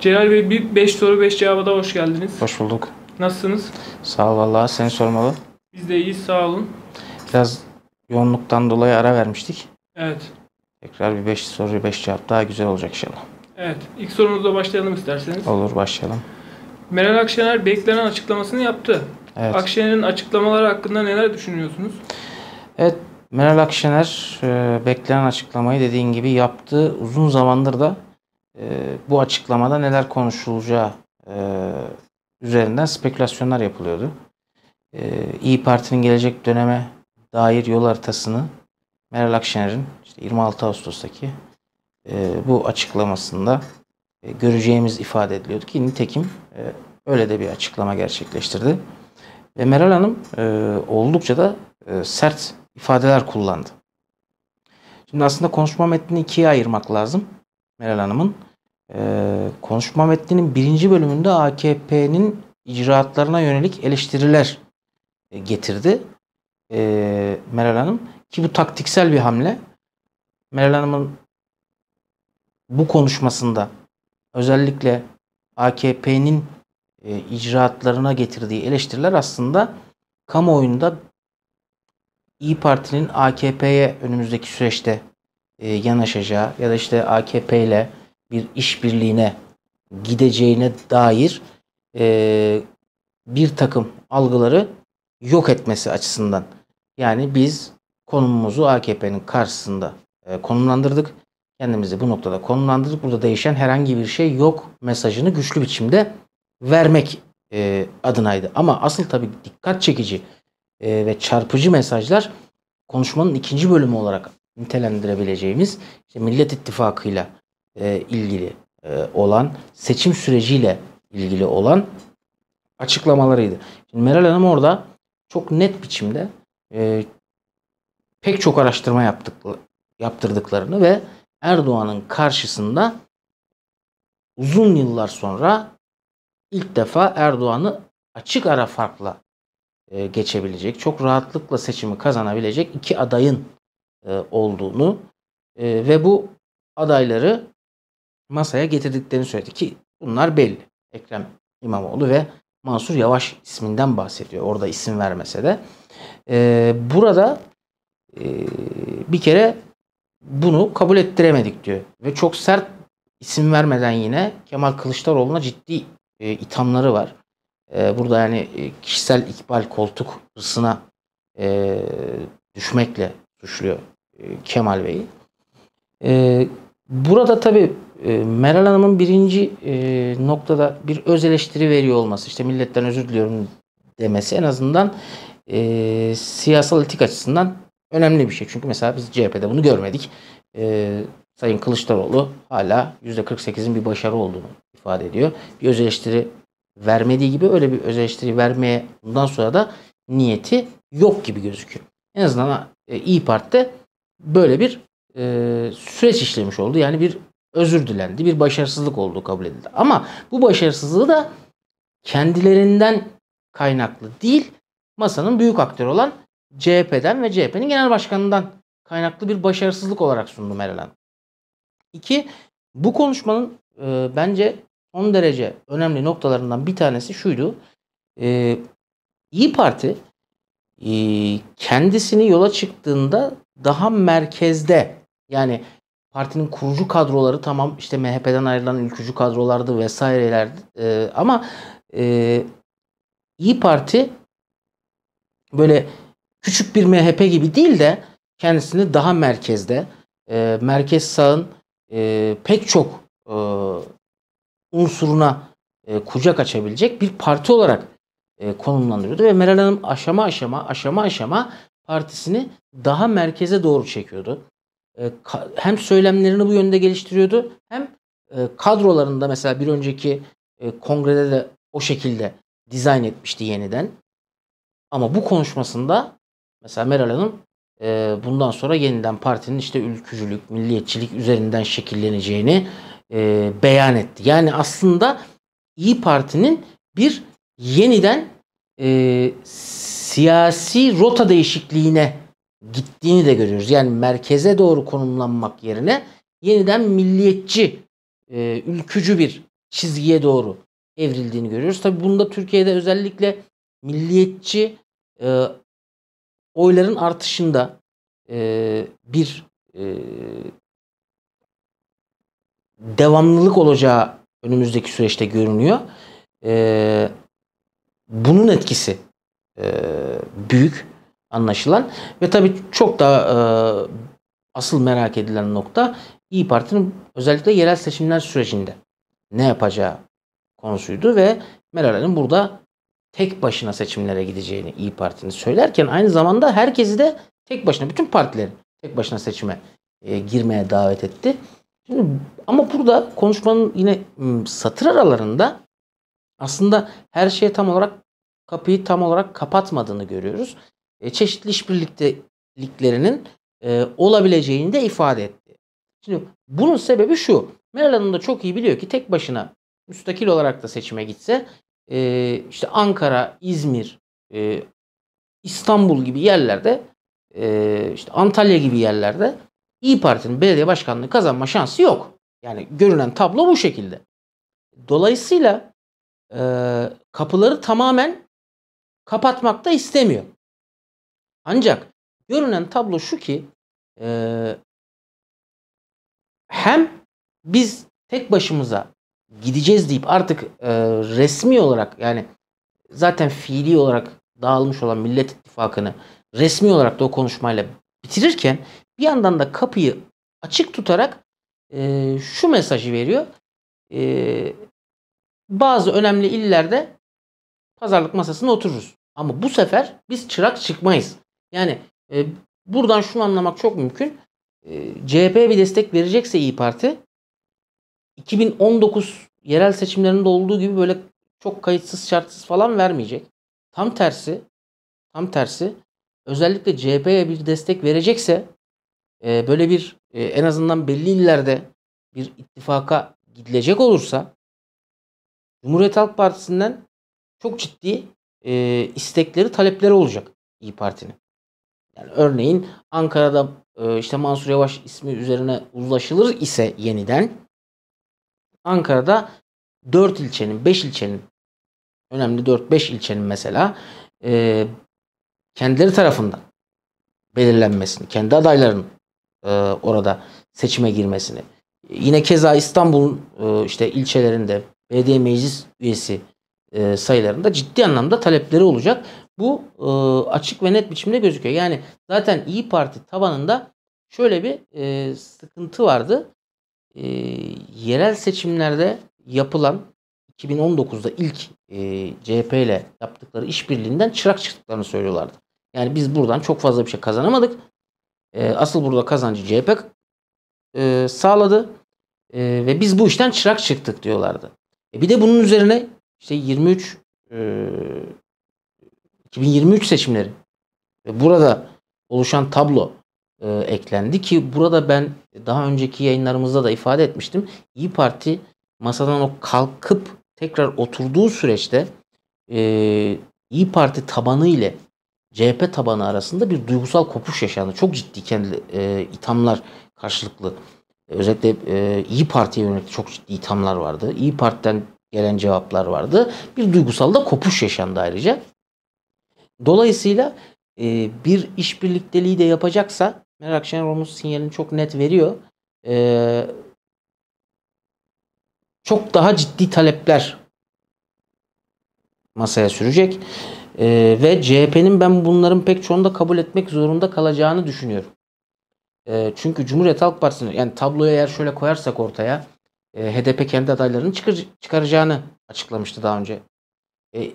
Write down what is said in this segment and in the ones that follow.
Celal Bey bir 5 soru 5 cevaba da hoş geldiniz. Hoş bulduk. Nasılsınız? Sağ ol vallahi seni sormalı. Biz de iyiyiz sağ olun. Biraz yoğunluktan dolayı ara vermiştik. Evet. Tekrar bir 5 soru 5 cevap daha güzel olacak inşallah. Evet. İlk sorumuzla başlayalım isterseniz. Olur başlayalım. Meral Akşener beklenen açıklamasını yaptı. Evet. Akşener'in açıklamaları hakkında neler düşünüyorsunuz? Evet. Meral Akşener e, beklenen açıklamayı dediğin gibi yaptı. Uzun zamandır da e, bu açıklamada neler konuşulacağı e, üzerinden spekülasyonlar yapılıyordu. E, İyi Parti'nin gelecek döneme dair yol haritasını Meral Akşener'in işte 26 Ağustos'taki e, bu açıklamasında e, göreceğimiz ifade ediliyordu ki nitekim e, öyle de bir açıklama gerçekleştirdi. Ve Meral Hanım e, oldukça da e, sert ifadeler kullandı. Şimdi aslında konuşma metnini ikiye ayırmak lazım. Meral Hanım'ın e, konuşma metninin birinci bölümünde AKP'nin icraatlarına yönelik eleştiriler getirdi e, Meral Hanım ki bu taktiksel bir hamle. Meral Hanım'ın bu konuşmasında özellikle AKP'nin e, icraatlarına getirdiği eleştiriler aslında kamuoyunda İyi Parti'nin AKP'ye önümüzdeki süreçte e, yanaşacağı ya da işte AKP ile bir işbirliğine gideceğine dair e, bir takım algıları yok etmesi açısından. Yani biz konumumuzu AKP'nin karşısında e, konumlandırdık. Kendimizi bu noktada konumlandırdık. Burada değişen herhangi bir şey yok mesajını güçlü biçimde vermek e, adınaydı. Ama asıl tabii dikkat çekici ve çarpıcı mesajlar konuşmanın ikinci bölümü olarak nitelendirebileceğimiz işte Millet İttifakı'yla e, ilgili e, olan seçim süreciyle ilgili olan açıklamalarıydı. Şimdi Meral Hanım orada çok net biçimde e, pek çok araştırma yaptık, yaptırdıklarını ve Erdoğan'ın karşısında uzun yıllar sonra ilk defa Erdoğan'ı açık ara farkla e, geçebilecek, çok rahatlıkla seçimi kazanabilecek iki adayın e, olduğunu e, ve bu adayları masaya getirdiklerini söyledi ki bunlar belli. Ekrem İmamoğlu ve Mansur Yavaş isminden bahsediyor. Orada isim vermese de. E, burada bir kere bunu kabul ettiremedik diyor. Ve çok sert isim vermeden yine Kemal Kılıçdaroğlu'na ciddi e, ithamları var. burada yani kişisel ikbal koltuk hırsına düşmekle suçluyor e, Kemal Bey'i. E, burada tabii e, Meral Hanım'ın birinci e, noktada bir öz eleştiri veriyor olması, işte milletten özür diliyorum demesi en azından e, siyasal etik açısından önemli bir şey. Çünkü mesela biz CHP'de bunu görmedik. E, Sayın Kılıçdaroğlu hala %48'in bir başarı olduğunu ifade ediyor. Bir öz eleştiri vermediği gibi öyle bir öz eleştiri vermeye bundan sonra da niyeti yok gibi gözüküyor. En azından e, İyi Parti'de böyle bir e, süreç işlemiş oldu. Yani bir özür dilendi, bir başarısızlık olduğu kabul edildi. Ama bu başarısızlığı da kendilerinden kaynaklı değil, masanın büyük aktörü olan CHP'den ve CHP'nin genel başkanından kaynaklı bir başarısızlık olarak sundu Meral Hanım. İki, bu konuşmanın e, bence son derece önemli noktalarından bir tanesi şuydu. E, İyi Parti e, kendisini yola çıktığında daha merkezde yani partinin kurucu kadroları tamam işte MHP'den ayrılan ülkücü kadrolardı vesairelerdi e, ama e, İyi Parti böyle küçük bir MHP gibi değil de kendisini daha merkezde e, merkez sağın e, pek çok e, unsuruna e, kucak açabilecek bir parti olarak e, konumlandırıyordu ve Meral Hanım aşama aşama aşama aşama partisini daha merkeze doğru çekiyordu. E, hem söylemlerini bu yönde geliştiriyordu hem e, kadrolarında mesela bir önceki e, kongrede de o şekilde dizayn etmişti yeniden. Ama bu konuşmasında mesela Meral Hanım bundan sonra yeniden partinin işte ülkücülük, milliyetçilik üzerinden şekilleneceğini beyan etti. Yani aslında İyi Parti'nin bir yeniden e, siyasi rota değişikliğine gittiğini de görüyoruz. Yani merkeze doğru konumlanmak yerine yeniden milliyetçi, e, ülkücü bir çizgiye doğru evrildiğini görüyoruz. Tabi bunda Türkiye'de özellikle milliyetçi e, oyların artışında e, bir e, devamlılık olacağı önümüzdeki süreçte görünüyor. E, bunun etkisi e, büyük anlaşılan ve tabii çok da e, asıl merak edilen nokta İyi Parti'nin özellikle yerel seçimler sürecinde ne yapacağı konusuydu ve Meral'in burada tek başına seçimlere gideceğini İyi Parti'nin söylerken aynı zamanda herkesi de tek başına bütün partileri tek başına seçime e, girmeye davet etti. Şimdi, ama burada konuşmanın yine satır aralarında aslında her şeye tam olarak kapıyı tam olarak kapatmadığını görüyoruz. E, çeşitli işbirlikteliklerinin e, olabileceğini de ifade etti. Şimdi bunun sebebi şu. Meral Hanım da çok iyi biliyor ki tek başına müstakil olarak da seçime gitse e, işte Ankara, İzmir, e, İstanbul gibi yerlerde e, işte Antalya gibi yerlerde İyi Parti'nin belediye başkanlığı kazanma şansı yok. Yani görünen tablo bu şekilde. Dolayısıyla e, kapıları tamamen kapatmak da istemiyor. Ancak görünen tablo şu ki e, hem biz tek başımıza gideceğiz deyip artık e, resmi olarak yani zaten fiili olarak dağılmış olan Millet İttifakı'nı resmi olarak da o konuşmayla bitirirken bir yandan da kapıyı açık tutarak e, şu mesajı veriyor. E, bazı önemli illerde pazarlık masasına otururuz. Ama bu sefer biz çırak çıkmayız. Yani e, buradan şunu anlamak çok mümkün. E, CHP'ye bir destek verecekse İyi Parti 2019 yerel seçimlerinde olduğu gibi böyle çok kayıtsız şartsız falan vermeyecek. Tam tersi tam tersi özellikle CHP'ye bir destek verecekse e, böyle bir e, en azından belli illerde bir ittifaka gidilecek olursa Cumhuriyet Halk Partisi'nden çok ciddi e, istekleri, talepleri olacak İyi Parti'nin. Yani örneğin Ankara'da e, işte Mansur Yavaş ismi üzerine uzlaşılır ise yeniden Ankara'da 4 ilçenin, 5 ilçenin önemli 4-5 ilçenin mesela e, kendileri tarafından belirlenmesini, kendi adaylarının e, orada seçime girmesini. Yine keza İstanbul'un e, işte ilçelerinde, belediye meclis üyesi e, sayılarında ciddi anlamda talepleri olacak. Bu e, açık ve net biçimde gözüküyor. Yani zaten İyi Parti tabanında şöyle bir e, sıkıntı vardı. E, yerel seçimlerde yapılan 2019'da ilk e, CHP ile yaptıkları işbirliğinden çırak çıktıklarını söylüyorlardı. Yani biz buradan çok fazla bir şey kazanamadık. E, asıl burada kazancı CHP e, sağladı e, ve biz bu işten çırak çıktık diyorlardı. E bir de bunun üzerine işte 23 e, 2023 seçimleri ve burada oluşan tablo e, eklendi ki burada ben daha önceki yayınlarımızda da ifade etmiştim. İyi Parti masadan o kalkıp tekrar oturduğu süreçte e, İyi Parti tabanı ile CHP tabanı arasında bir duygusal kopuş yaşandı. Çok ciddi kendi e, ithamlar karşılıklı özellikle e, İyi Parti'ye yönelik çok ciddi ithamlar vardı. İyi Parti'den gelen cevaplar vardı. Bir duygusal da kopuş yaşandı ayrıca. Dolayısıyla e, bir işbirlikteliği de yapacaksa Meral Akşener onun sinyalini çok net veriyor. E, çok daha ciddi talepler masaya sürecek. E, ve CHP'nin ben bunların pek çoğunu da kabul etmek zorunda kalacağını düşünüyorum. E, çünkü Cumhuriyet Halk Partisi'nin yani tabloya eğer şöyle koyarsak ortaya e, HDP kendi adaylarını çıkar, çıkaracağını açıklamıştı daha önce. E,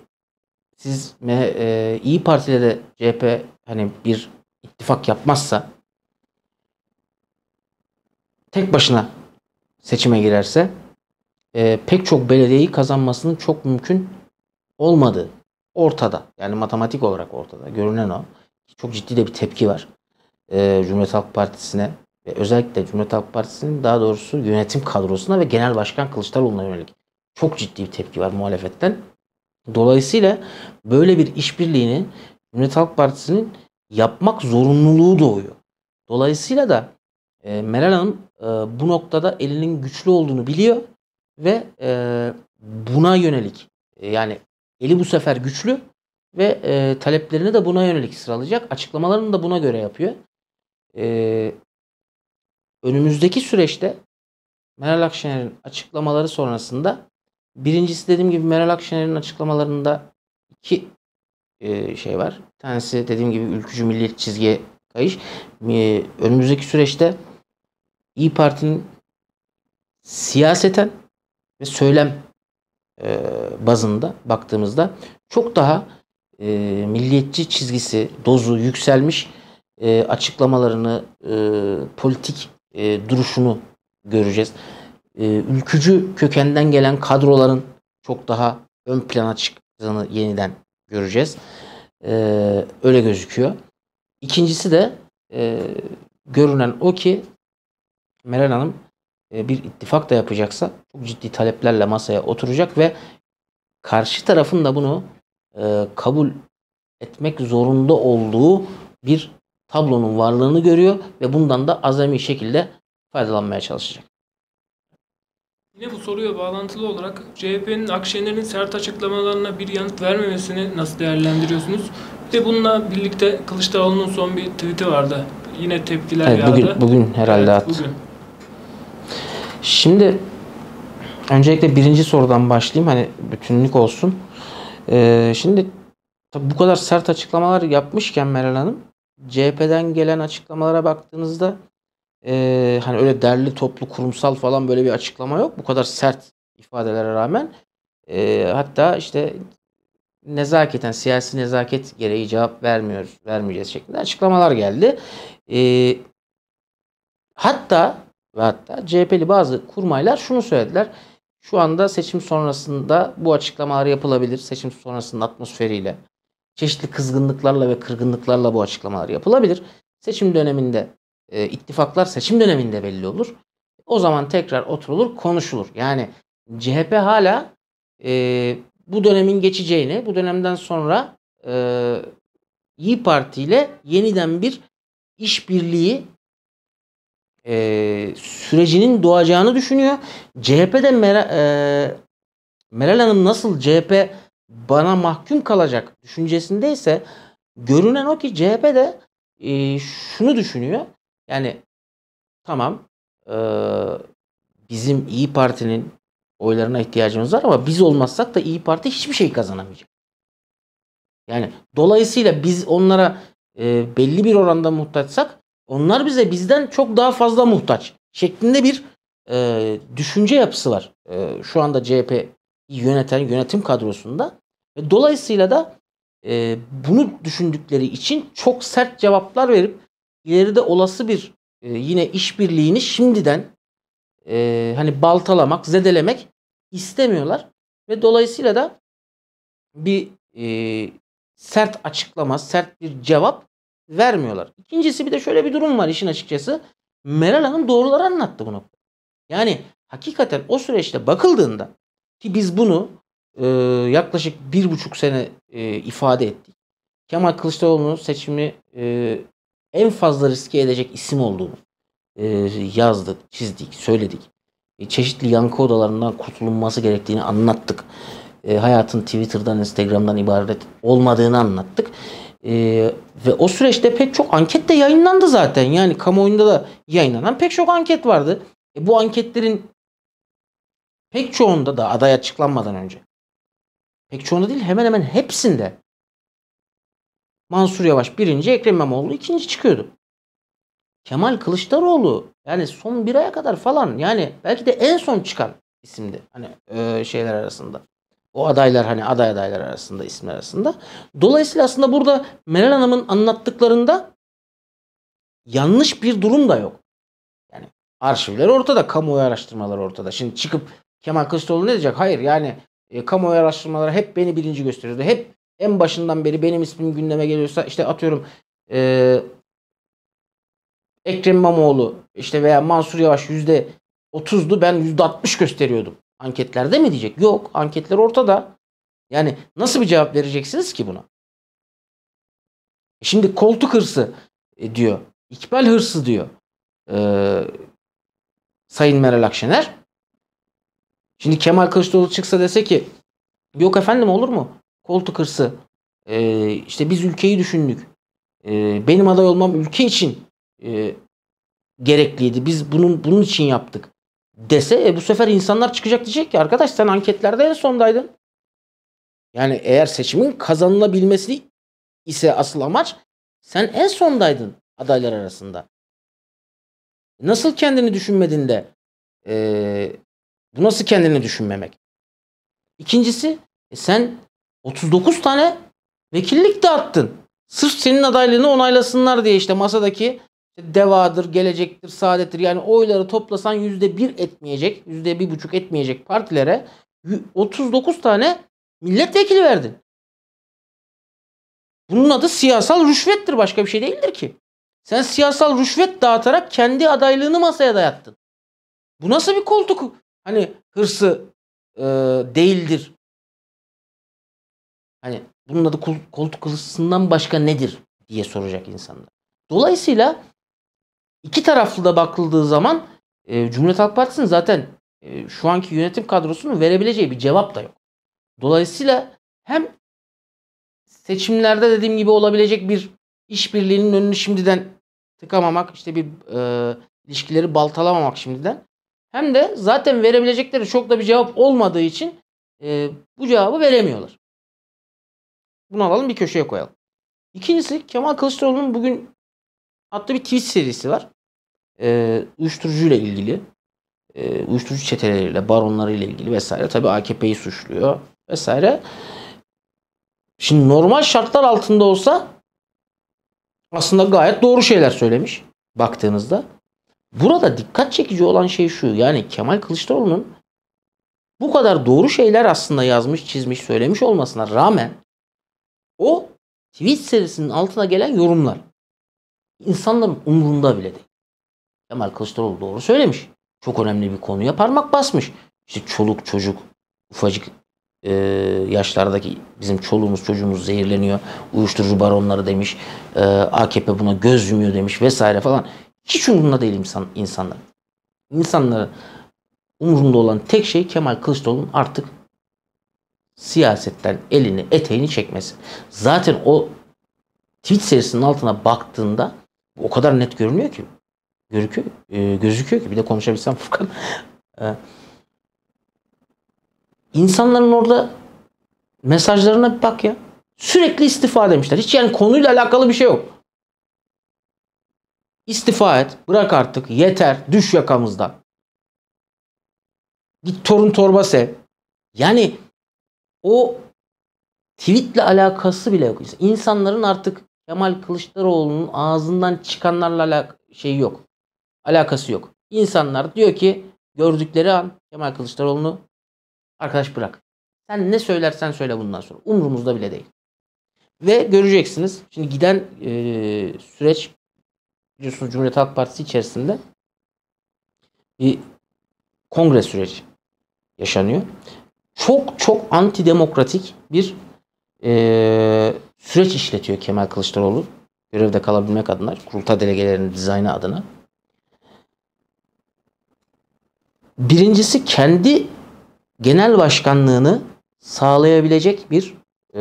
siz e, İyi Parti ile de CHP hani bir ittifak yapmazsa tek başına seçime girerse e, pek çok belediyeyi kazanmasının çok mümkün olmadığı ortada. Yani matematik olarak ortada. Görünen o. Çok ciddi de bir tepki var e, Cumhuriyet Halk Partisi'ne ve özellikle Cumhuriyet Halk Partisi'nin daha doğrusu yönetim kadrosuna ve Genel Başkan Kılıçdaroğlu'na yönelik çok ciddi bir tepki var muhalefetten. Dolayısıyla böyle bir işbirliğini Cumhuriyet Halk Partisi'nin yapmak zorunluluğu doğuyor. Dolayısıyla da e, Meral Hanım e, bu noktada elinin güçlü olduğunu biliyor ve e, buna yönelik e, yani eli bu sefer güçlü ve e, taleplerini de buna yönelik sıralayacak. Açıklamalarını da buna göre yapıyor. Ee, önümüzdeki süreçte Meral Akşener'in açıklamaları sonrasında birincisi dediğim gibi Meral Akşener'in açıklamalarında iki e, şey var. Bir tanesi dediğim gibi ülkücü milliyetçi çizgiye kayış. E, önümüzdeki süreçte İyi Parti'nin siyaseten ve söylem e, bazında baktığımızda çok daha e, milliyetçi çizgisi dozu yükselmiş e, açıklamalarını, e, politik e, duruşunu göreceğiz. E, ülkücü kökenden gelen kadroların çok daha ön plana çıktığını yeniden göreceğiz. E, öyle gözüküyor. İkincisi de e, görünen o ki Meral Hanım e, bir ittifak da yapacaksa çok ciddi taleplerle masaya oturacak ve karşı tarafın da bunu e, kabul etmek zorunda olduğu bir tablonun varlığını görüyor ve bundan da azami şekilde faydalanmaya çalışacak. Yine bu soruya bağlantılı olarak CHP'nin Akşener'in sert açıklamalarına bir yanıt vermemesini nasıl değerlendiriyorsunuz? Ve bununla birlikte Kılıçdaroğlu'nun son bir tweet'i vardı. Yine tepkiler evet, bugün, yağdı. Bugün herhalde evet, bugün. Şimdi öncelikle birinci sorudan başlayayım. Hani bütünlük olsun. Ee, şimdi bu kadar sert açıklamalar yapmışken Meral Hanım CHP'den gelen açıklamalara baktığınızda e, hani öyle derli toplu kurumsal falan böyle bir açıklama yok. Bu kadar sert ifadelere rağmen e, hatta işte nezaketen siyasi nezaket gereği cevap vermiyoruz, vermeyeceğiz şeklinde açıklamalar geldi. E, hatta ve hatta CHP'li bazı kurmaylar şunu söylediler. Şu anda seçim sonrasında bu açıklamalar yapılabilir. Seçim sonrasının atmosferiyle çeşitli kızgınlıklarla ve kırgınlıklarla bu açıklamalar yapılabilir. Seçim döneminde e, ittifaklar seçim döneminde belli olur. O zaman tekrar oturulur, konuşulur. Yani CHP hala e, bu dönemin geçeceğini, bu dönemden sonra e, İyi Parti ile yeniden bir işbirliği e, sürecinin doğacağını düşünüyor. CHP'de Mer- e, Meral Hanım nasıl CHP bana mahkum kalacak düşüncesinde ise görünen o ki CHP de e, şunu düşünüyor. Yani tamam e, bizim İyi Parti'nin oylarına ihtiyacımız var ama biz olmazsak da İyi Parti hiçbir şey kazanamayacak. Yani dolayısıyla biz onlara e, belli bir oranda muhtaçsak onlar bize bizden çok daha fazla muhtaç şeklinde bir e, düşünce yapısı var. E, şu anda CHP yöneten yönetim kadrosunda. Ve dolayısıyla da e, bunu düşündükleri için çok sert cevaplar verip ileride olası bir e, yine işbirliğini şimdiden e, hani baltalamak, zedelemek istemiyorlar ve dolayısıyla da bir e, sert açıklama, sert bir cevap vermiyorlar. İkincisi bir de şöyle bir durum var işin açıkçası. Meral Hanım doğruları anlattı bunu. Yani hakikaten o süreçte bakıldığında ki biz bunu e, yaklaşık bir buçuk sene e, ifade ettik. Kemal Kılıçdaroğlu'nun seçimi e, en fazla riske edecek isim olduğunu e, yazdık, çizdik, söyledik. E, çeşitli yankı odalarından kurtulunması gerektiğini anlattık. E, hayatın Twitter'dan, Instagram'dan ibaret olmadığını anlattık. E, ve o süreçte pek çok anket de yayınlandı zaten. Yani kamuoyunda da yayınlanan pek çok anket vardı. E, bu anketlerin Pek çoğunda da aday açıklanmadan önce. Pek çoğunda değil hemen hemen hepsinde. Mansur Yavaş birinci, Ekrem İmamoğlu ikinci çıkıyordu. Kemal Kılıçdaroğlu yani son bir aya kadar falan yani belki de en son çıkan isimdi. Hani e, şeyler arasında. O adaylar hani aday adaylar arasında isimler arasında. Dolayısıyla aslında burada Meral Hanım'ın anlattıklarında yanlış bir durum da yok. Yani arşivler ortada, kamuoyu araştırmaları ortada. Şimdi çıkıp Kemal Kılıçdaroğlu ne diyecek? Hayır yani e, kamuoyu araştırmaları hep beni birinci gösteriyordu. Hep en başından beri benim ismim gündeme geliyorsa işte atıyorum e, Ekrem İmamoğlu işte veya Mansur Yavaş yüzde otuzdu ben yüzde altmış gösteriyordum. Anketlerde mi diyecek? Yok anketler ortada. Yani nasıl bir cevap vereceksiniz ki buna? E şimdi koltuk hırsı e, diyor. İkbal hırsı diyor. Ee, Sayın Meral Akşener. Şimdi Kemal Kılıçdaroğlu çıksa dese ki yok efendim olur mu? Koltuk hırsı. Ee, işte biz ülkeyi düşündük. Ee, benim aday olmam ülke için e, gerekliydi. Biz bunun bunun için yaptık dese e, bu sefer insanlar çıkacak diyecek ki arkadaş sen anketlerde en sondaydın. Yani eğer seçimin kazanılabilmesi ise asıl amaç sen en sondaydın adaylar arasında. Nasıl kendini düşünmedin de e, bu nasıl kendini düşünmemek? İkincisi e sen 39 tane vekillik de attın. Sırf senin adaylığını onaylasınlar diye işte masadaki devadır, gelecektir, saadettir. Yani oyları toplasan %1 etmeyecek, %1,5 etmeyecek partilere 39 tane milletvekili verdin. Bunun adı siyasal rüşvettir. Başka bir şey değildir ki. Sen siyasal rüşvet dağıtarak kendi adaylığını masaya dayattın. Bu nasıl bir koltuk Hani hırsı e, değildir. Hani bunun adı koltuk hırsından başka nedir diye soracak insanlar. Dolayısıyla iki taraflı da bakıldığı zaman e, Cumhuriyet Halk Partisi'nin zaten e, şu anki yönetim kadrosunun verebileceği bir cevap da yok. Dolayısıyla hem seçimlerde dediğim gibi olabilecek bir işbirliğinin önünü şimdiden tıkamamak, işte bir e, ilişkileri baltalamamak şimdiden hem de zaten verebilecekleri çok da bir cevap olmadığı için e, bu cevabı veremiyorlar. Bunu alalım bir köşeye koyalım. İkincisi Kemal Kılıçdaroğlu'nun bugün attığı bir tweet serisi var. E, uyuşturucuyla ilgili, e, uyuşturucu çeteleriyle, baronlarıyla ilgili vesaire. Tabii AKP'yi suçluyor vesaire. Şimdi normal şartlar altında olsa aslında gayet doğru şeyler söylemiş baktığınızda. Burada dikkat çekici olan şey şu. Yani Kemal Kılıçdaroğlu'nun bu kadar doğru şeyler aslında yazmış, çizmiş, söylemiş olmasına rağmen o tweet serisinin altına gelen yorumlar insanların umurunda bile değil. Kemal Kılıçdaroğlu doğru söylemiş. Çok önemli bir konuya parmak basmış. İşte çoluk çocuk ufacık e, yaşlardaki bizim çoluğumuz çocuğumuz zehirleniyor. Uyuşturucu baronları demiş. E, AKP buna göz yumuyor demiş vesaire falan. Hiç umurunda değil insan, insanlar. İnsanların umurunda olan tek şey Kemal Kılıçdaroğlu'nun artık siyasetten elini eteğini çekmesi. Zaten o tweet serisinin altına baktığında o kadar net görünüyor ki. Görüküyor, e, gözüküyor ki bir de konuşabilsem Furkan. E, insanların orada mesajlarına bir bak ya. Sürekli istifa demişler. Hiç yani konuyla alakalı bir şey yok. İstifa et. Bırak artık. Yeter. Düş yakamızdan. Git torun torba sev. Yani o tweetle alakası bile yok. İnsanların artık Kemal Kılıçdaroğlu'nun ağzından çıkanlarla alak şey yok. Alakası yok. İnsanlar diyor ki gördükleri an Kemal Kılıçdaroğlu'nu arkadaş bırak. Sen ne söylersen söyle bundan sonra. Umrumuzda bile değil. Ve göreceksiniz. Şimdi giden e, süreç biliyorsunuz Cumhuriyet Halk Partisi içerisinde bir kongre süreci yaşanıyor. Çok çok antidemokratik bir e, süreç işletiyor Kemal Kılıçdaroğlu. Görevde kalabilmek adına, kurulta delegelerinin dizaynı adına. Birincisi kendi genel başkanlığını sağlayabilecek bir e,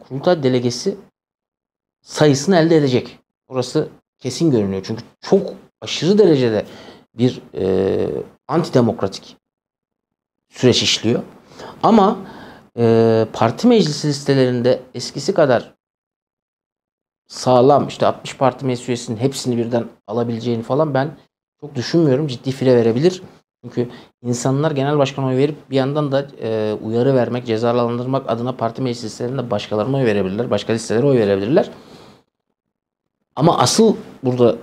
kurulta delegesi sayısını elde edecek. Orası kesin görünüyor. Çünkü çok aşırı derecede bir e, antidemokratik süreç işliyor. Ama e, parti meclis listelerinde eskisi kadar sağlam işte 60 parti meclis üyesinin hepsini birden alabileceğini falan ben çok düşünmüyorum. Ciddi fire verebilir. Çünkü insanlar genel başkan oy verip bir yandan da e, uyarı vermek, cezalandırmak adına parti meclis listelerinde başkalarına oy verebilirler. Başka listelere oy verebilirler. Ama asıl burada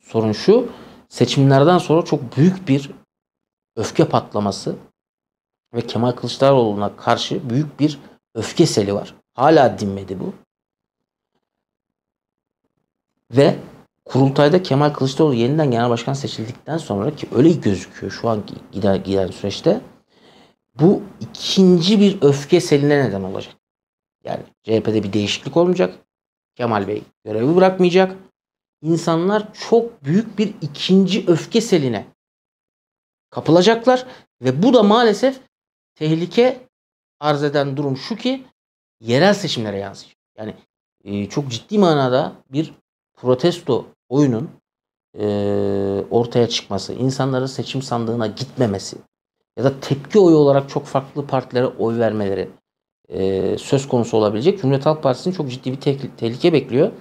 sorun şu. Seçimlerden sonra çok büyük bir öfke patlaması ve Kemal Kılıçdaroğlu'na karşı büyük bir öfke seli var. Hala dinmedi bu. Ve kurultayda Kemal Kılıçdaroğlu yeniden genel başkan seçildikten sonra ki öyle gözüküyor şu an giden, giden süreçte bu ikinci bir öfke seline neden olacak. Yani CHP'de bir değişiklik olmayacak. Kemal Bey görevi bırakmayacak. İnsanlar çok büyük bir ikinci öfke seline kapılacaklar ve bu da maalesef tehlike arz eden durum şu ki yerel seçimlere yansıyor. Yani e, çok ciddi manada bir protesto oyunun e, ortaya çıkması, insanların seçim sandığına gitmemesi ya da tepki oyu olarak çok farklı partilere oy vermeleri e, söz konusu olabilecek. Cumhuriyet Halk Partisi'ni çok ciddi bir te- tehlike bekliyor.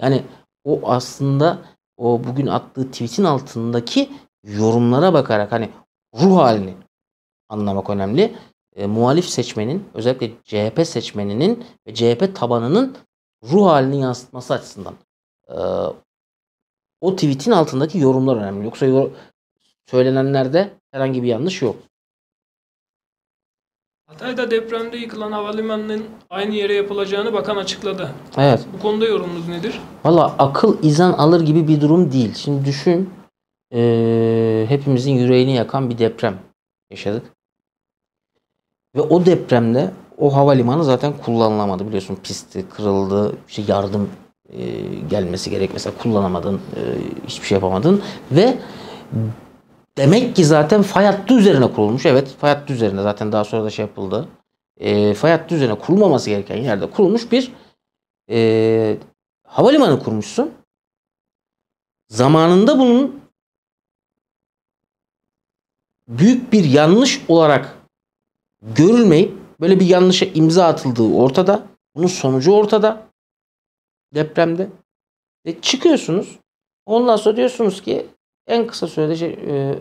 Yani o aslında o bugün attığı tweet'in altındaki yorumlara bakarak hani ruh halini anlamak önemli. E, muhalif seçmenin özellikle CHP seçmeninin ve CHP tabanının ruh halini yansıtması açısından e, o tweet'in altındaki yorumlar önemli. Yoksa yor- söylenenlerde herhangi bir yanlış yok. Hatay'da depremde yıkılan havalimanının aynı yere yapılacağını bakan açıkladı. Evet. Bu konuda yorumunuz nedir? Valla akıl izan alır gibi bir durum değil. Şimdi düşün e, hepimizin yüreğini yakan bir deprem yaşadık. Ve o depremde o havalimanı zaten kullanılamadı biliyorsun pisti kırıldı işte yardım e, gelmesi gerek mesela kullanamadın e, hiçbir şey yapamadın ve Demek ki zaten fay hattı üzerine kurulmuş. Evet fay hattı üzerine zaten daha sonra da şey yapıldı. E, fay hattı üzerine kurulmaması gereken yerde kurulmuş bir e, havalimanı kurmuşsun. Zamanında bunun büyük bir yanlış olarak görülmeyip böyle bir yanlışa imza atıldığı ortada. Bunun sonucu ortada. Depremde. Ve çıkıyorsunuz. Ondan sonra diyorsunuz ki en kısa sürede şey, e,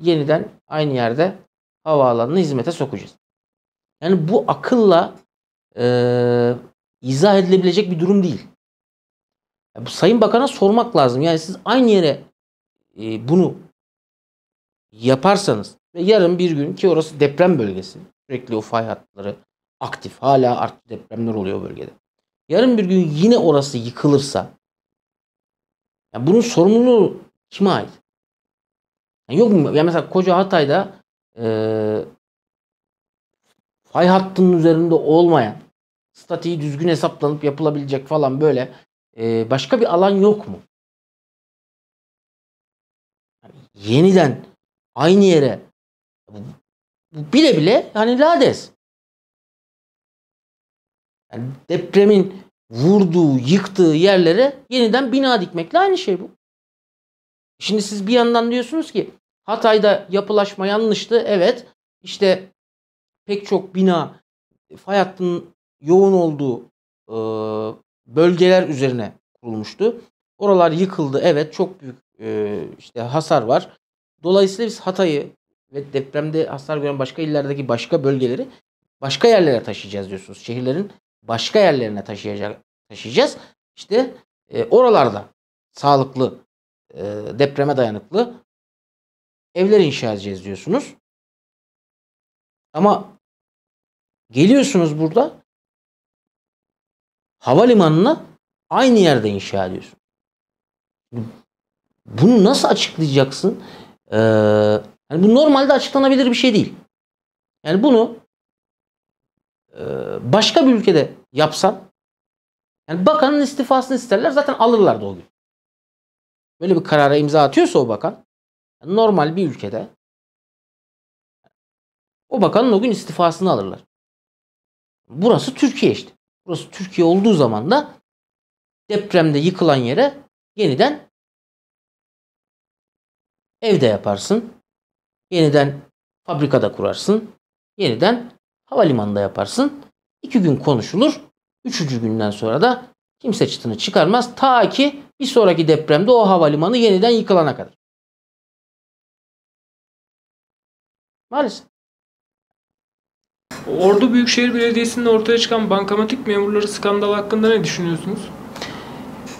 yeniden aynı yerde havaalanını hizmete sokacağız. Yani bu akılla e, izah edilebilecek bir durum değil. Yani bu Sayın Bakan'a sormak lazım. Yani siz aynı yere e, bunu yaparsanız ve yarın bir gün ki orası deprem bölgesi. Sürekli o fay hatları aktif. Hala artı depremler oluyor bölgede. Yarın bir gün yine orası yıkılırsa yani bunun sorumluluğu kime ait? Yani yok mu? Yani mesela koca Hatay'da e, fay hattının üzerinde olmayan statiği düzgün hesaplanıp yapılabilecek falan böyle e, başka bir alan yok mu? Yani yeniden aynı yere bile bile hani lades. Yani depremin vurduğu, yıktığı yerlere yeniden bina dikmekle aynı şey bu. Şimdi siz bir yandan diyorsunuz ki Hatay'da yapılaşma yanlıştı. Evet işte pek çok bina fay hattının yoğun olduğu e, bölgeler üzerine kurulmuştu. Oralar yıkıldı. Evet çok büyük e, işte hasar var. Dolayısıyla biz Hatay'ı ve depremde hasar gören başka illerdeki başka bölgeleri başka yerlere taşıyacağız diyorsunuz. Şehirlerin başka yerlerine taşıyacağız. İşte e, oralarda sağlıklı, e, depreme dayanıklı evler inşa edeceğiz diyorsunuz. Ama geliyorsunuz burada havalimanını aynı yerde inşa ediyorsun. Bunu nasıl açıklayacaksın? Ee, yani bu normalde açıklanabilir bir şey değil. Yani bunu ee, başka bir ülkede yapsan yani bakanın istifasını isterler zaten alırlardı o gün. Böyle bir karara imza atıyorsa o bakan normal bir ülkede o bakanın o gün istifasını alırlar. Burası Türkiye işte. Burası Türkiye olduğu zaman da depremde yıkılan yere yeniden evde yaparsın. Yeniden fabrikada kurarsın. Yeniden havalimanında yaparsın. İki gün konuşulur. Üçüncü günden sonra da kimse çıtını çıkarmaz. Ta ki bir sonraki depremde o havalimanı yeniden yıkılana kadar. Maalesef. Ordu Büyükşehir Belediyesi'nin ortaya çıkan bankamatik memurları skandal hakkında ne düşünüyorsunuz?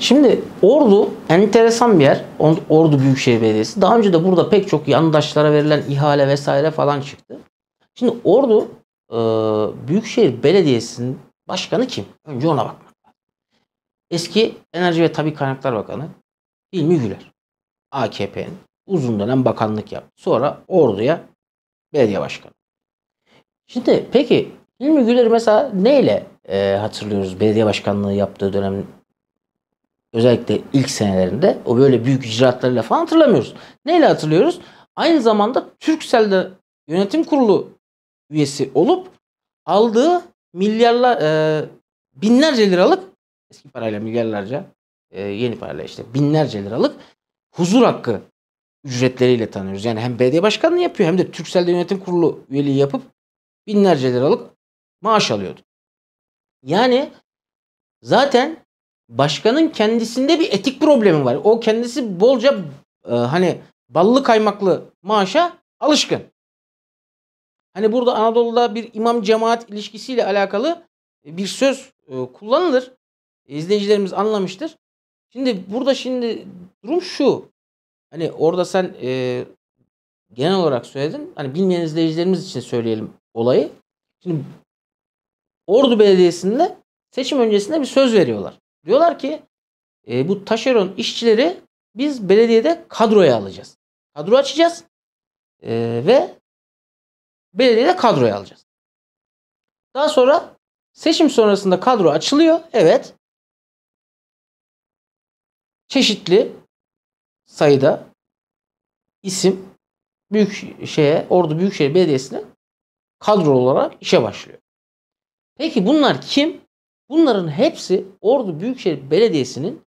Şimdi Ordu enteresan bir yer. Ordu Büyükşehir Belediyesi. Daha önce de burada pek çok yandaşlara verilen ihale vesaire falan çıktı. Şimdi Ordu e, Büyükşehir Belediyesi'nin başkanı kim? Önce ona bakmak lazım. Eski Enerji ve Tabi Kaynaklar Bakanı Hilmi Güler. AKP'nin uzun dönem bakanlık yaptı. Sonra Ordu'ya belediye başkanı. Şimdi peki Hilmi Güler mesela neyle e, hatırlıyoruz belediye başkanlığı yaptığı dönem, özellikle ilk senelerinde o böyle büyük icraatlarıyla falan hatırlamıyoruz. Neyle hatırlıyoruz? Aynı zamanda Türksel'de yönetim kurulu üyesi olup aldığı milyarlar e, binlerce liralık eski parayla milyarlarca e, yeni parayla işte binlerce liralık huzur hakkı ücretleriyle tanıyoruz. Yani hem belediye başkanlığı yapıyor hem de Türksel'de yönetim kurulu üyeliği yapıp binlerce liralık maaş alıyordu. Yani zaten başkanın kendisinde bir etik problemi var. O kendisi bolca e, hani ballı kaymaklı maaşa alışkın. Hani burada Anadolu'da bir imam cemaat ilişkisiyle alakalı e, bir söz e, kullanılır. İzleyicilerimiz anlamıştır. Şimdi burada şimdi durum şu. Hani orada sen e, genel olarak söyledin. Hani bilmeyen izleyicilerimiz için söyleyelim olayı. Şimdi Ordu Belediyesi'nde seçim öncesinde bir söz veriyorlar. Diyorlar ki e, bu taşeron işçileri biz belediyede kadroya alacağız. Kadro açacağız e, ve belediyede kadroya alacağız. Daha sonra seçim sonrasında kadro açılıyor. Evet. Çeşitli sayıda isim büyük şeye Ordu Büyükşehir Belediyesi'ne kadro olarak işe başlıyor. Peki bunlar kim? Bunların hepsi Ordu Büyükşehir Belediyesi'nin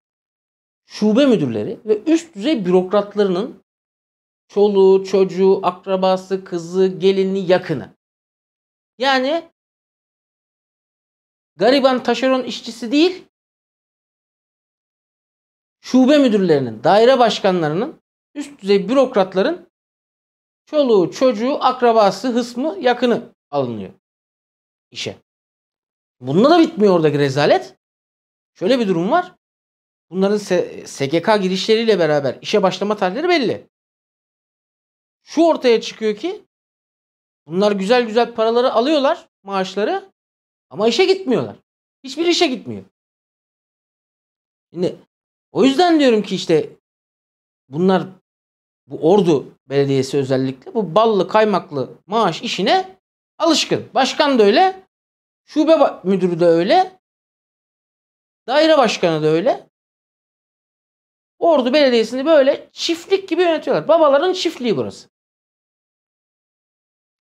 şube müdürleri ve üst düzey bürokratlarının çoluğu, çocuğu, akrabası, kızı, gelini, yakını. Yani gariban taşeron işçisi değil, şube müdürlerinin, daire başkanlarının, üst düzey bürokratların çoluğu, çocuğu, akrabası, hısmı, yakını alınıyor işe. Bununla da bitmiyor oradaki rezalet. Şöyle bir durum var. Bunların SGK girişleriyle beraber işe başlama tarihleri belli şu ortaya çıkıyor ki bunlar güzel güzel paraları alıyorlar, maaşları ama işe gitmiyorlar. Hiçbir işe gitmiyor. Şimdi o yüzden diyorum ki işte bunlar bu Ordu Belediyesi özellikle bu ballı kaymaklı maaş işine alışkın. Başkan da öyle, şube müdürü de öyle, daire başkanı da öyle. Ordu Belediyesi'ni böyle çiftlik gibi yönetiyorlar. Babaların çiftliği burası.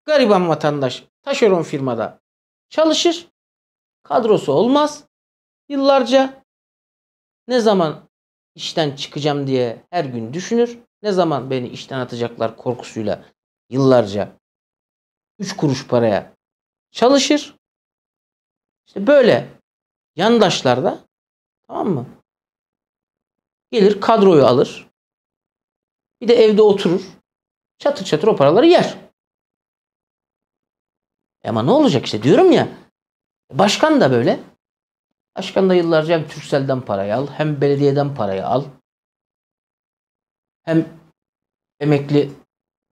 Gariban vatandaş taşeron firmada çalışır. Kadrosu olmaz. Yıllarca ne zaman işten çıkacağım diye her gün düşünür. Ne zaman beni işten atacaklar korkusuyla yıllarca 3 kuruş paraya çalışır. İşte böyle yandaşlarda tamam mı? Gelir kadroyu alır. Bir de evde oturur. Çatır çatır o paraları yer. Ama ne olacak işte diyorum ya. Başkan da böyle. Başkan da yıllarca hem Türksel'den parayı al hem belediyeden parayı al. Hem emekli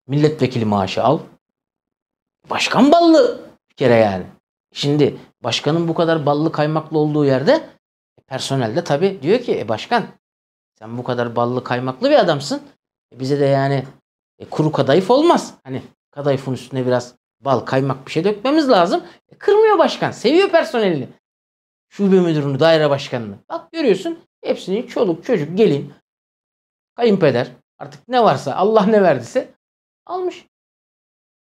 milletvekili maaşı al. Başkan ballı bir kere yani. Şimdi başkanın bu kadar ballı kaymaklı olduğu yerde personel de tabii diyor ki e başkan sen bu kadar ballı kaymaklı bir adamsın. E bize de yani e, kuru kadayıf olmaz. Hani kadayıfın üstüne biraz Bal, kaymak bir şey dökmemiz lazım. E, kırmıyor başkan. Seviyor personelini. Şube müdürünü, daire başkanını. Bak görüyorsun hepsini çoluk, çocuk, gelin, kayınpeder artık ne varsa Allah ne verdiyse almış.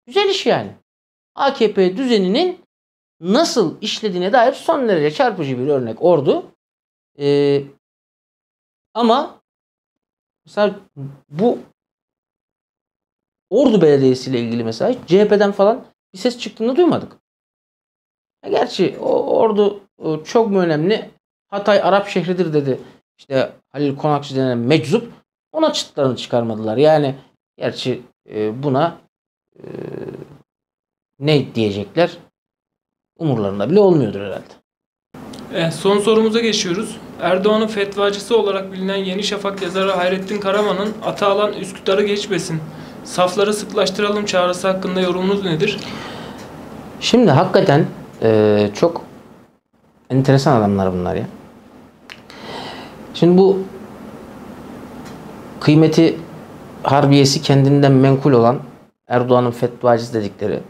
Güzel iş yani. AKP düzeninin nasıl işlediğine dair son derece çarpıcı bir örnek ordu. Ee, ama mesela bu Ordu Belediyesi ile ilgili mesela hiç CHP'den falan bir ses çıktığını duymadık. Gerçi o ordu e, çok mu önemli? Hatay Arap şehridir dedi. İşte Halil Konakçı denen meczup. Ona çıtlarını çıkarmadılar. Yani gerçi e, buna e, ne diyecekler? Umurlarında bile olmuyordur herhalde. son sorumuza geçiyoruz. Erdoğan'ın fetvacısı olarak bilinen Yeni Şafak yazarı Hayrettin Karaman'ın Ata Alan Üsküdar'ı geçmesin Safları sıklaştıralım çağrısı hakkında yorumunuz nedir? Şimdi hakikaten e, çok enteresan adamlar bunlar ya. Şimdi bu kıymeti harbiyesi kendinden menkul olan Erdoğan'ın fetvacısı dedikleri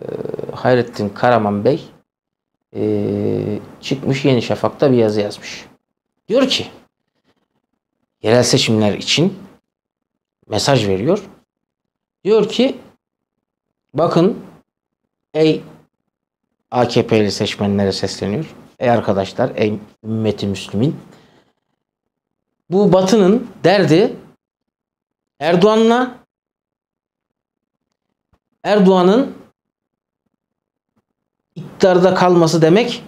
e, Hayrettin Karaman Bey e, çıkmış Yeni Şafak'ta bir yazı yazmış. Diyor ki yerel seçimler için mesaj veriyor. Diyor ki bakın ey AKP'li seçmenlere sesleniyor. Ey arkadaşlar, ey ümmeti Müslümin. Bu Batı'nın derdi Erdoğan'la Erdoğan'ın iktidarda kalması demek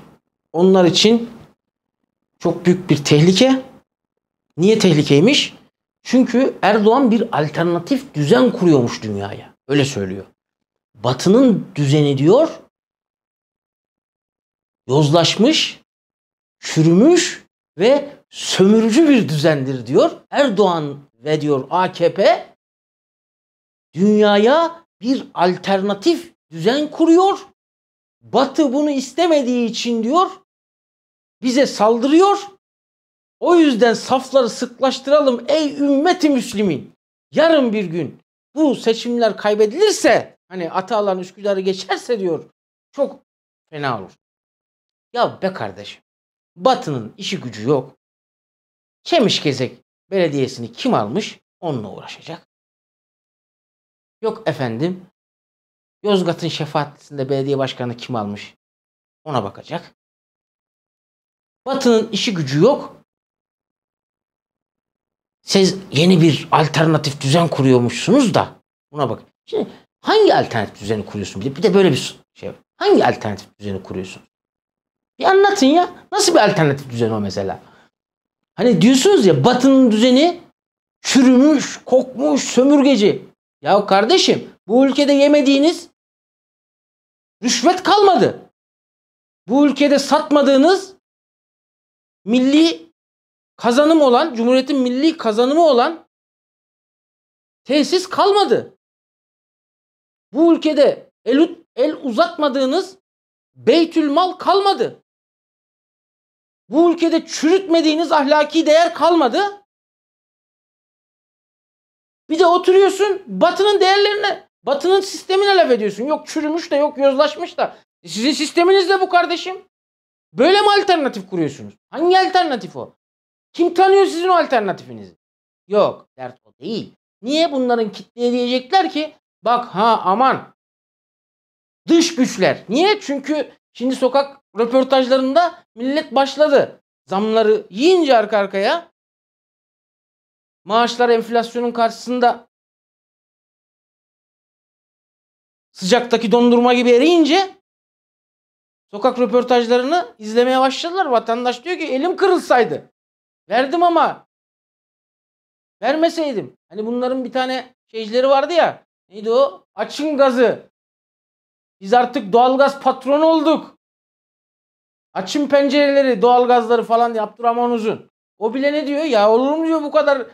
onlar için çok büyük bir tehlike. Niye tehlikeymiş? Çünkü Erdoğan bir alternatif düzen kuruyormuş dünyaya. Öyle söylüyor. Batının düzeni diyor yozlaşmış, çürümüş ve sömürücü bir düzendir diyor. Erdoğan ve diyor AKP dünyaya bir alternatif düzen kuruyor. Batı bunu istemediği için diyor bize saldırıyor o yüzden safları sıklaştıralım ey ümmeti Müslimin. Yarın bir gün bu seçimler kaybedilirse hani Atalan Üsküdar'ı geçerse diyor çok fena olur. Ya be kardeşim Batı'nın işi gücü yok. Çemişgezek belediyesini kim almış onunla uğraşacak. Yok efendim Yozgat'ın şefaatlisinde belediye başkanı kim almış ona bakacak. Batı'nın işi gücü yok. Siz yeni bir alternatif düzen kuruyormuşsunuz da buna bak. Şimdi hangi alternatif düzeni kuruyorsun? Bir de, bir de böyle bir şey var. Hangi alternatif düzeni kuruyorsun? Bir anlatın ya. Nasıl bir alternatif düzen o mesela? Hani diyorsunuz ya batının düzeni çürümüş, kokmuş, sömürgeci. Ya kardeşim bu ülkede yemediğiniz rüşvet kalmadı. Bu ülkede satmadığınız milli kazanım olan, Cumhuriyet'in milli kazanımı olan tesis kalmadı. Bu ülkede el, el uzatmadığınız beytül mal kalmadı. Bu ülkede çürütmediğiniz ahlaki değer kalmadı. Bir de oturuyorsun batının değerlerine, batının sistemine laf ediyorsun. Yok çürümüş de yok yozlaşmış da. E sizin sisteminiz de bu kardeşim. Böyle mi alternatif kuruyorsunuz? Hangi alternatif o? Kim tanıyor sizin o alternatifinizi? Yok dert o değil. Niye bunların kitleye diyecekler ki bak ha aman dış güçler. Niye? Çünkü şimdi sokak röportajlarında millet başladı. Zamları yiyince arka arkaya maaşlar enflasyonun karşısında sıcaktaki dondurma gibi eriyince sokak röportajlarını izlemeye başladılar. Vatandaş diyor ki elim kırılsaydı. Verdim ama. Vermeseydim. Hani bunların bir tane şeycileri vardı ya. Neydi o? Açın gazı. Biz artık doğalgaz patronu olduk. Açın pencereleri, doğalgazları falan diye Abdurrahman Uzun. O bile ne diyor? Ya olur mu diyor bu kadar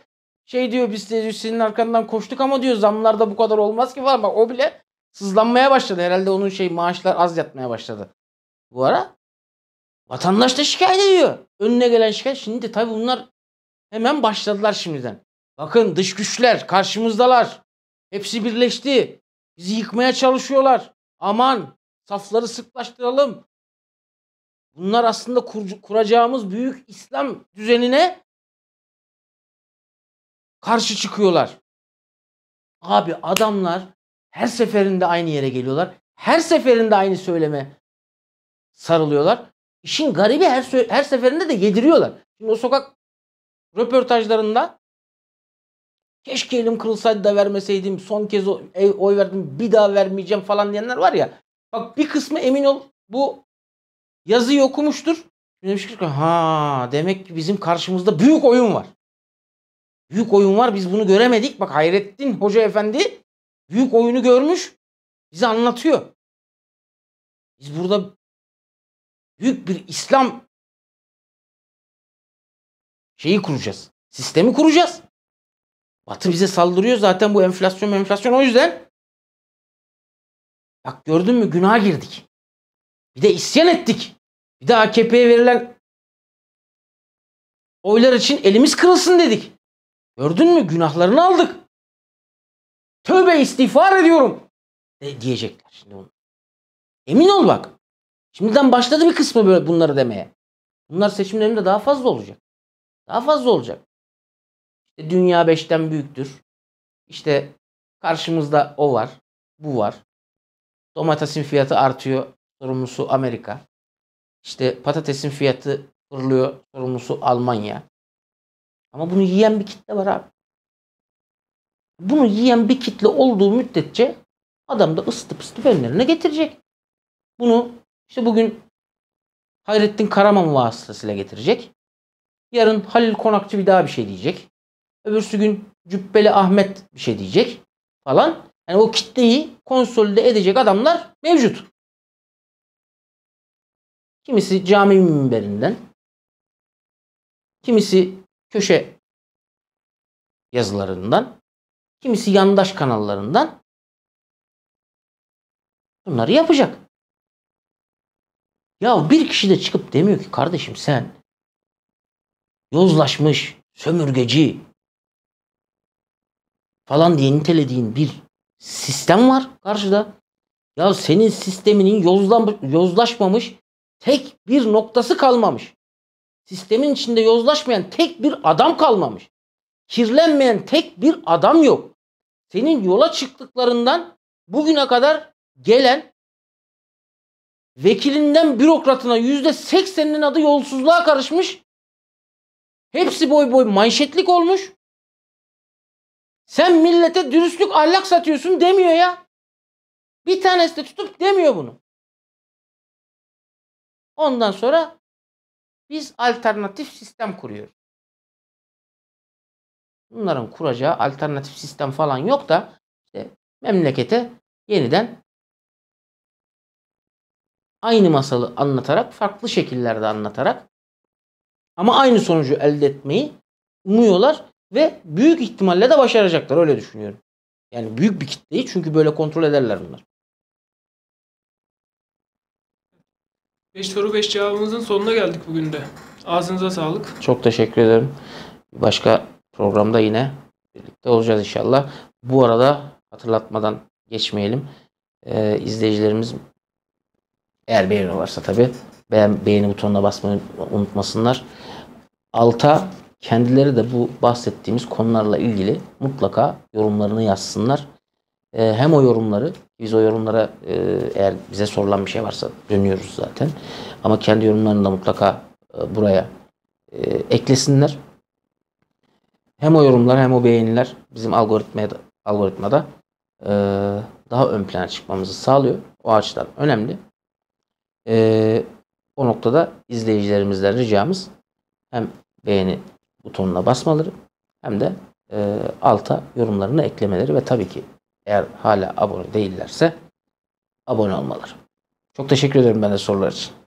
şey diyor biz de senin arkandan koştuk ama diyor zamlarda bu kadar olmaz ki falan. Bak o bile sızlanmaya başladı. Herhalde onun şey maaşlar az yatmaya başladı. Bu ara Vatandaş da şikayet ediyor. Önüne gelen şikayet. Şimdi tabii bunlar hemen başladılar şimdiden. Bakın dış güçler karşımızdalar. Hepsi birleşti. Bizi yıkmaya çalışıyorlar. Aman safları sıklaştıralım. Bunlar aslında kur, kuracağımız büyük İslam düzenine karşı çıkıyorlar. Abi adamlar her seferinde aynı yere geliyorlar. Her seferinde aynı söyleme sarılıyorlar. İşin garibi her, her seferinde de yediriyorlar. Şimdi o sokak röportajlarında keşke elim kırılsaydı da vermeseydim son kez oy verdim bir daha vermeyeceğim falan diyenler var ya. Bak bir kısmı emin ol bu yazıyı okumuştur. Demiştir ki ha demek ki bizim karşımızda büyük oyun var. Büyük oyun var biz bunu göremedik. Bak Hayrettin Hoca Efendi büyük oyunu görmüş. Bize anlatıyor. Biz burada büyük bir İslam şeyi kuracağız. Sistemi kuracağız. Batı bize saldırıyor zaten bu enflasyon enflasyon o yüzden. Bak gördün mü günaha girdik. Bir de isyan ettik. Bir de AKP'ye verilen oylar için elimiz kırılsın dedik. Gördün mü günahlarını aldık. Tövbe istiğfar ediyorum de diyecekler şimdi onu. Emin ol bak. Şimdiden başladı bir kısmı böyle bunları demeye. Bunlar seçimlerinde daha fazla olacak. Daha fazla olacak. İşte dünya beşten büyüktür. İşte karşımızda o var, bu var. Domatesin fiyatı artıyor, sorumlusu Amerika. İşte patatesin fiyatı fırlıyor, sorumlusu Almanya. Ama bunu yiyen bir kitle var abi. Bunu yiyen bir kitle olduğu müddetçe adam da ısıtıp ısıtıp önlerine getirecek. Bunu işte bugün Hayrettin Karaman vasıtasıyla getirecek. Yarın Halil Konakçı bir daha bir şey diyecek. Öbürsü gün Cübbeli Ahmet bir şey diyecek falan. Yani o kitleyi konsolide edecek adamlar mevcut. Kimisi cami minberinden, kimisi köşe yazılarından, kimisi yandaş kanallarından bunları yapacak. Ya bir kişi de çıkıp demiyor ki kardeşim sen yozlaşmış, sömürgeci falan diye nitelediğin bir sistem var karşıda. Ya senin sisteminin yozlan, yozlaşmamış tek bir noktası kalmamış. Sistemin içinde yozlaşmayan tek bir adam kalmamış. Kirlenmeyen tek bir adam yok. Senin yola çıktıklarından bugüne kadar gelen Vekilinden bürokratına yüzde %80'inin adı yolsuzluğa karışmış. Hepsi boy boy manşetlik olmuş. Sen millete dürüstlük ahlak satıyorsun demiyor ya. Bir tanesi de tutup demiyor bunu. Ondan sonra biz alternatif sistem kuruyoruz. Bunların kuracağı alternatif sistem falan yok da işte memlekete yeniden aynı masalı anlatarak, farklı şekillerde anlatarak ama aynı sonucu elde etmeyi umuyorlar ve büyük ihtimalle de başaracaklar öyle düşünüyorum. Yani büyük bir kitleyi çünkü böyle kontrol ederler bunlar. 5 soru 5 cevabımızın sonuna geldik bugün de. Ağzınıza sağlık. Çok teşekkür ederim. Başka programda yine birlikte olacağız inşallah. Bu arada hatırlatmadan geçmeyelim. Ee, izleyicilerimiz eğer beğeni varsa tabi. Beğen, beğeni butonuna basmayı unutmasınlar. Alta kendileri de bu bahsettiğimiz konularla ilgili mutlaka yorumlarını yazsınlar. Ee, hem o yorumları, biz o yorumlara e, eğer bize sorulan bir şey varsa dönüyoruz zaten. Ama kendi yorumlarını da mutlaka e, buraya e, eklesinler. Hem o yorumlar hem o beğeniler bizim algoritmaya da, algoritmada e, daha ön plana çıkmamızı sağlıyor. O açıdan önemli. E, o noktada izleyicilerimizden ricamız hem beğeni butonuna basmaları hem de e, alta yorumlarını eklemeleri ve tabii ki eğer hala abone değillerse abone olmaları. Çok teşekkür ederim ben de sorular için.